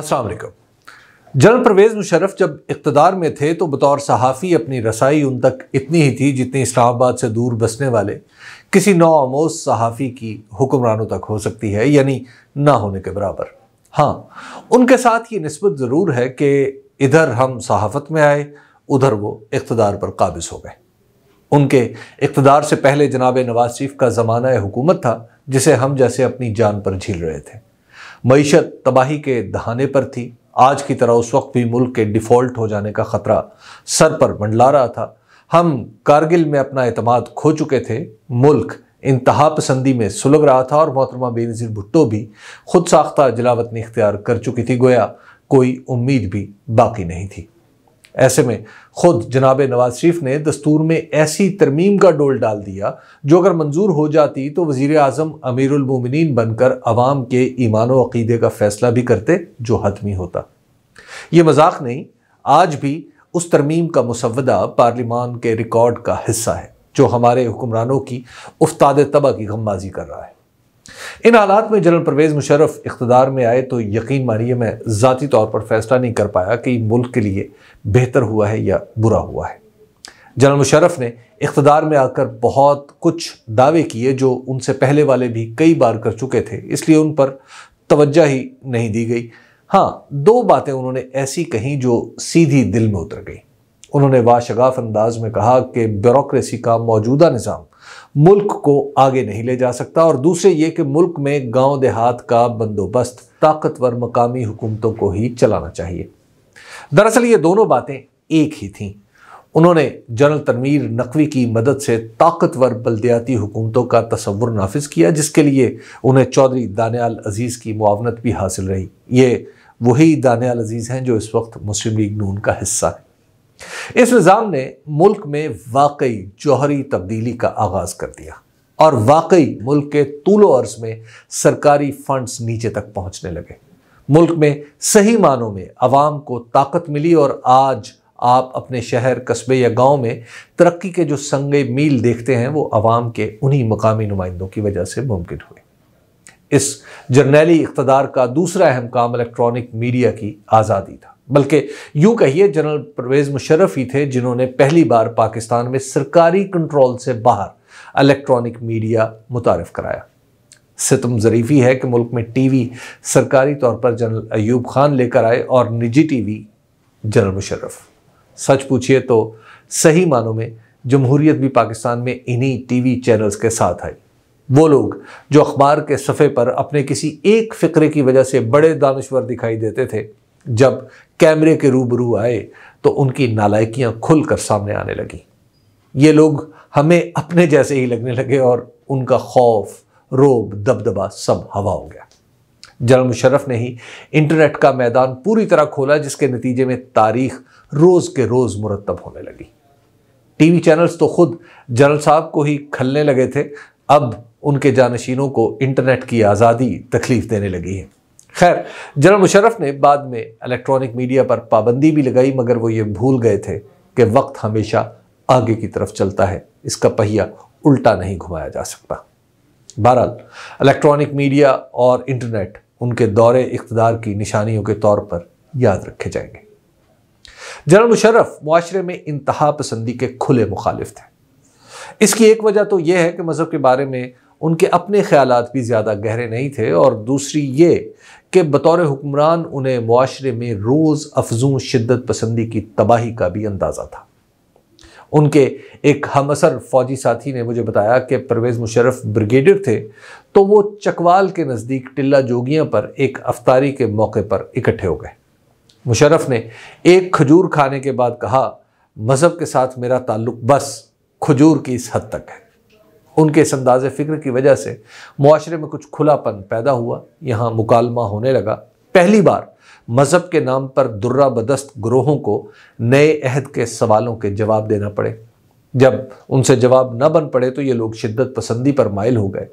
असल जनरल परवेज़ मुशरफ जब इकतदार में थे तो बतौर सहाफ़ी अपनी रसाई उन तक इतनी ही थी जितनी इस्लामाबाद से दूर बसने वाले किसी नौमोज सहाफ़ी की हुक्मरानों तक हो सकती है यानी ना होने के बराबर हाँ उनके साथ ये नस्बत ज़रूर है कि इधर हम सहाफ़त में आए उधर वो इकतदार पर काबिज हो गए उनके इकतदार से पहले जनाब नवाज शरीफ का ज़माना हुकूमत था जिसे हम जैसे अपनी जान पर झील रहे थे मीशत तबाही के दहाने पर थी आज की तरह उस वक्त भी मुल्क के डिफ़ॉल्ट हो जाने का ख़तरा सर पर मंडला रहा था हम कारगिल में अपना अतमाद खो चुके थे मुल्क इंतहा पसंदी में सुलग रहा था और मोहतरमा बेनज़ीर भुट्टो भी खुद साख्ता जलावतनी इख्तियार कर चुकी थी गोया कोई उम्मीद भी बाकी नहीं थी ऐसे में खुद जनाब नवाज शरीफ ने दस्तूर में ऐसी तरमीम का डोल डाल दिया जो अगर मंजूर हो जाती तो वज़ी अजम अमीरमिन बनकर आवाम के ईमान वक़ीदे अकीदे का फ़ैसला भी करते जो हतमी होता ये मजाक नहीं आज भी उस तरमीम का मुसवदा पार्लिमान के रिकॉर्ड का हिस्सा है जो हमारे हुक्मरानों की उफ्ताद तबा की गमबाजी कर रहा है इन हालात में जनरल परवेज़ मुशरफ इकतदार में आए तो यकीन मानिए मैं ज़ाती तौर पर फैसला नहीं कर पाया कि मुल्क के लिए बेहतर हुआ है या बुरा हुआ है जनरल मुशरफ ने इकतदार में आकर बहुत कुछ दावे किए जो उनसे पहले वाले भी कई बार कर चुके थे इसलिए उन पर तवज्जा ही नहीं दी गई हाँ दो बातें उन्होंने ऐसी कहीं जो सीधी दिल में उतर गई उन्होंने वाशगाफ अंदाज में कहा कि ब्यूरोसी का मौजूदा निज़ाम मुल्क को आगे नहीं ले जा सकता और दूसरे ये कि मुल्क में गांव देहात का बंदोबस्त ताकतवर मकामी हुकूमतों को ही चलाना चाहिए दरअसल ये दोनों बातें एक ही थीं उन्होंने जनरल तनवीर नकवी की मदद से ताकतवर बलदियाती हुकूमतों का तस्वुर नाफिज किया जिसके लिए उन्हें चौधरी दानियाल अजीज़ की मुआवनत भी हासिल रही ये वही दानियाल अजीज़ हैं जो इस वक्त मुस्लिम लीग नून का हिस्सा है इस निज़ाम ने मुल्क में वाकई जौहरी तब्दीली का आगाज़ कर दिया और वाकई मुल्क के तूलो अर्ज में सरकारी फंड्स नीचे तक पहुंचने लगे मुल्क में सही मानों में आवाम को ताकत मिली और आज आप अपने शहर कस्बे या गांव में तरक्की के जो संगे मील देखते हैं वो आवाम के उन्हीं मकामी नुमाइंदों की वजह से मुमकिन हुए इस जर्नैली इकतदार का दूसरा अहम काम इलेक्ट्रॉनिक मीडिया की आज़ादी था बल्कि यूं कहिए जनरल परवेज़ मुशर्रफ ही थे जिन्होंने पहली बार पाकिस्तान में सरकारी कंट्रोल से बाहर इलेक्ट्रॉनिक मीडिया मुतारफ़ कराया सितम ज़रीफ़ी है कि मुल्क में टीवी सरकारी तौर पर जनरल अयूब खान लेकर आए और निजी टीवी जनरल मुशर्रफ सच पूछिए तो सही मानों में जमहूरियत भी पाकिस्तान में इन्हीं टीवी चैनल्स के साथ आई वो लोग जो अखबार के सफ़े पर अपने किसी एक फ़िक्रे की वजह से बड़े दानश्वर दिखाई देते थे जब कैमरे के रूबरू आए तो उनकी नालायकियां खुलकर सामने आने लगी ये लोग हमें अपने जैसे ही लगने लगे और उनका खौफ रोब दबदबा सब हवा हो गया जनरल मुशर्रफ ने ही इंटरनेट का मैदान पूरी तरह खोला जिसके नतीजे में तारीख रोज़ के रोज़ मुरतब होने लगी टीवी चैनल्स तो खुद जनरल साहब को ही खलने लगे थे अब उनके जानशीनों को इंटरनेट की आज़ादी तकलीफ़ देने लगी है खैर जनरल मुशरफ ने बाद में इलेक्ट्रॉनिक मीडिया पर पाबंदी भी लगाई मगर वो ये भूल गए थे कि वक्त हमेशा आगे की तरफ चलता है इसका पहिया उल्टा नहीं घुमाया जा सकता बहरहाल इलेक्ट्रॉनिक मीडिया और इंटरनेट उनके दौरे इकतदार की निशानियों के तौर पर याद रखे जाएंगे जनरल मुशर्रफ माशरे में इंतहा पसंदी के खुले मुखालिफ थे इसकी एक वजह तो यह है कि मज़हब के बारे में उनके अपने ख्याल भी ज़्यादा गहरे नहीं थे और दूसरी ये कि बतौर हुक्मरान उन्हें माशरे में रोज़ अफजू शिद्दत पसंदी की तबाही का भी अंदाज़ा था उनके एक हमसर फ़ौजी साथी ने मुझे बताया कि परवेज़ मुशरफ ब्रिगेडियर थे तो वो चकवाल के नज़दीक टिल्ला जोगियाँ पर एक अफ्तारी के मौके पर इकट्ठे हो गए मुशरफ ने एक खजूर खाने के बाद कहा मज़हब के साथ मेरा ताल्लुक बस खजूर की इस हद तक है उनके इस अंदाज फ़िक्र की वजह से माशरे में कुछ खुलापन पैदा हुआ यहाँ मुकालमा होने लगा पहली बार मज़हब के नाम पर दुर्रा बदस्त ग्रोहों को नए अहद के सवालों के जवाब देना पड़े जब उनसे जवाब न बन पड़े तो ये लोग शिद्दत पसंदी पर मायल हो गए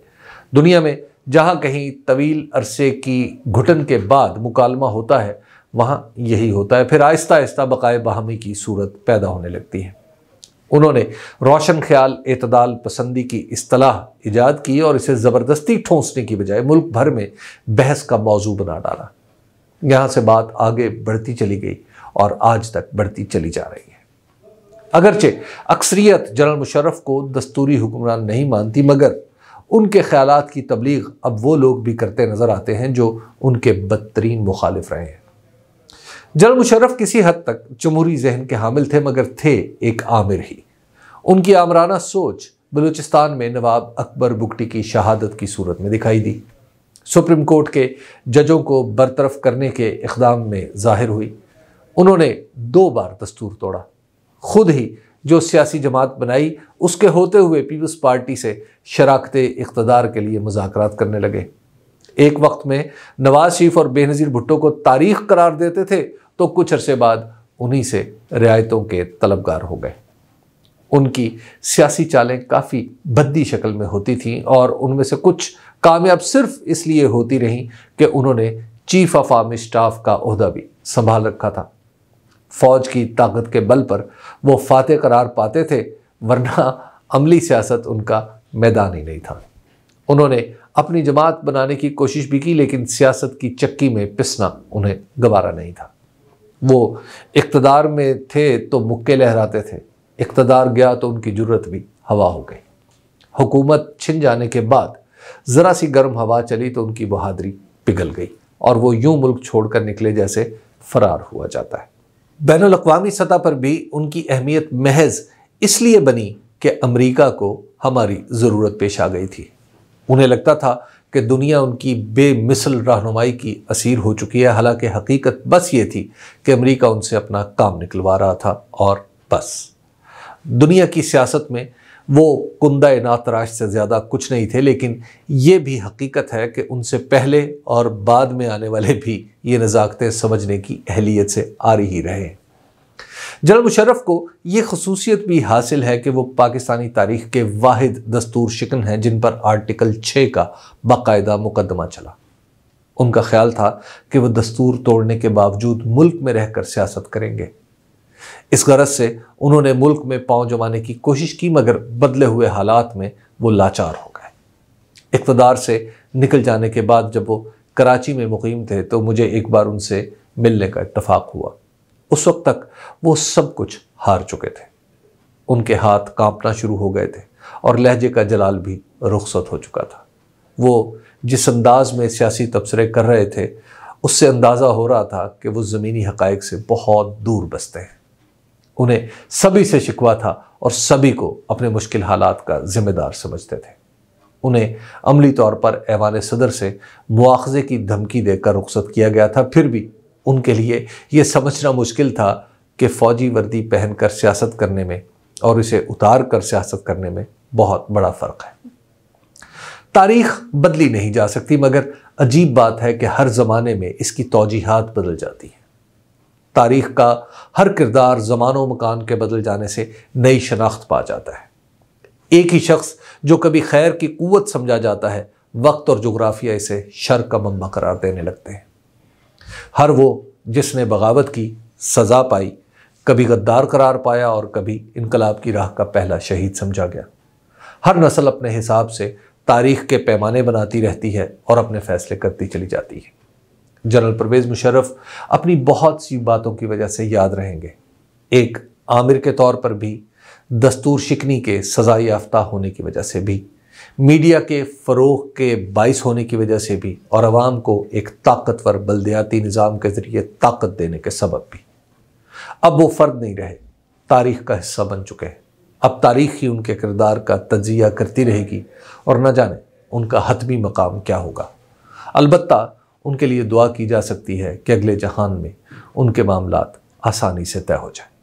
दुनिया में जहाँ कहीं तवील अरसे की घुटन के बाद मुकालमा होता है वहाँ यही होता है फिर आहिस्ता आहिस्ता बकाए बहामी की सूरत पैदा होने लगती है उन्होंने रोशन ख्याल अतदाल पसंदी की असलाह ईजाद की और इसे ज़बरदस्ती ठोंसने की बजाय मुल्क भर में बहस का मौजू बना डाला यहाँ से बात आगे बढ़ती चली गई और आज तक बढ़ती चली जा रही है अगरचे अक्सरियत जनरल मुशर्रफ को दस्तूरी हुक्मरान नहीं मानती मगर उनके ख्याल की तबलीग अब वो लोग भी करते नज़र आते हैं जो उनके बदतरीन मुखालिफ रहे हैं जनरल मुशर्रफ किसी हद तक जमहूरी जहन के हामिल थे मगर थे एक आमिर ही उनकी आमराना सोच बलूचिस्तान में नवाब अकबर बुगटी की शहादत की सूरत में दिखाई दी सुप्रीम कोर्ट के जजों को बरतरफ करने के इकदाम में जाहिर हुई उन्होंने दो बार दस्तूर तोड़ा खुद ही जो सियासी जमात बनाई उसके होते हुए पीपल्स पार्टी से शराखत इकतदार के लिए मुजाकर करने लगे एक वक्त में नवाज शरीफ और बेनज़ीर भुट्टो को तारीख करार देते थे तो कुछ अरसे बाद उन्हीं से रियायतों के तलबगार हो गए उनकी सियासी चालें काफ़ी बद्दी शक्ल में होती थीं और उनमें से कुछ कामयाब सिर्फ इसलिए होती रहीं कि उन्होंने चीफ ऑफ आर्मी स्टाफ का अहदा भी संभाल रखा था फौज की ताकत के बल पर वो फातह करार पाते थे वरना अमली सियासत उनका मैदान ही नहीं था उन्होंने अपनी जमात बनाने की कोशिश भी की लेकिन सियासत की चक्की में पिसना उन्हें गवारा नहीं था वो इकतदार में थे तो मुक्के लहराते थे इकतदार गया तो उनकी जरूरत भी हवा हो गई हुकूमत छिन जाने के बाद ज़रा सी गर्म हवा चली तो उनकी बहादरी पिघल गई और वो यूं मुल्क छोड़कर निकले जैसे फरार हुआ जाता है बैन अवी सतह पर भी उनकी अहमियत महज इसलिए बनी कि अमरीका को हमारी ज़रूरत पेश आ गई थी उन्हें लगता था कि दुनिया उनकी बेमिसल रहनुमाई की असीर हो चुकी है हालांकि हकीकत बस ये थी कि अमेरिका उनसे अपना काम निकलवा रहा था और बस दुनिया की सियासत में वो कुंदा नातराश से ज़्यादा कुछ नहीं थे लेकिन ये भी हकीकत है कि उनसे पहले और बाद में आने वाले भी ये नज़ाकतें समझने की अहलियत से आ रही रहे जनरल मुशरफ को ये खसूसियत भी हासिल है कि वो पाकिस्तानी तारीख के वाद दस्तूर शिकन हैं जिन पर आर्टिकल छः का बाकायदा मुकदमा चला उनका ख्याल था कि वह दस्तूर तोड़ने के बावजूद मुल्क में रहकर सियासत करेंगे इस गरज से उन्होंने मुल्क में पाँव जमाने की कोशिश की मगर बदले हुए हालात में वो लाचार हो गए इकतदार से निकल जाने के बाद जब वो कराची में मुकीम थे तो मुझे एक बार उनसे मिलने का इतफाक़ हुआ उस वक्त तक वो सब कुछ हार चुके थे उनके हाथ कांपना शुरू हो गए थे और लहजे का जलाल भी रुखसत हो चुका था वो जिस अंदाज में सियासी तबसरे कर रहे थे उससे अंदाज़ा हो रहा था कि वो ज़मीनी हक़ से बहुत दूर बसते हैं उन्हें सभी से शिकवा था और सभी को अपने मुश्किल हालात का जिम्मेदार समझते थे उन्हें अमली तौर पर ऐवान सदर से मुआवजे की धमकी देकर रुखसत किया गया था फिर भी उनके लिए ये समझना मुश्किल था कि फ़ौजी वर्दी पहनकर सियासत करने में और इसे उतार कर सियासत करने में बहुत बड़ा फ़र्क है तारीख बदली नहीं जा सकती मगर अजीब बात है कि हर ज़माने में इसकी तोजीहत बदल जाती है तारीख का हर किरदार ज़मानों मकान के बदल जाने से नई शनाख्त पा जाता है एक ही शख्स जो कभी खैर की कुत समझा जाता है वक्त और जोग्राफिया इसे शर का मम्मा करार देने लगते हैं हर वो जिसने बगावत की सज़ा पाई कभी गद्दार करार पाया और कभी इनकलाब की राह का पहला शहीद समझा गया हर नस्ल अपने हिसाब से तारीख के पैमाने बनाती रहती है और अपने फैसले करती चली जाती है जनरल परवेज़ मुशर्रफ अपनी बहुत सी बातों की वजह से याद रहेंगे एक आमिर के तौर पर भी दस्तूर शिकनी के सज़ा याफ्ता होने की वजह से भी मीडिया के फ़रोग के बाइस होने की वजह से भी और आवाम को एक ताकतवर बलदयाती निज़ाम के ज़रिए ताकत देने के सबब भी अब वो फ़र्द नहीं रहे तारीख़ का हिस्सा बन चुके हैं अब तारीख ही उनके किरदार का तजिया करती रहेगी और न जाने उनका हतमी मकाम क्या होगा अलबत् उनके लिए दुआ की जा सकती है कि अगले जहान में उनके मामला आसानी से तय हो जाए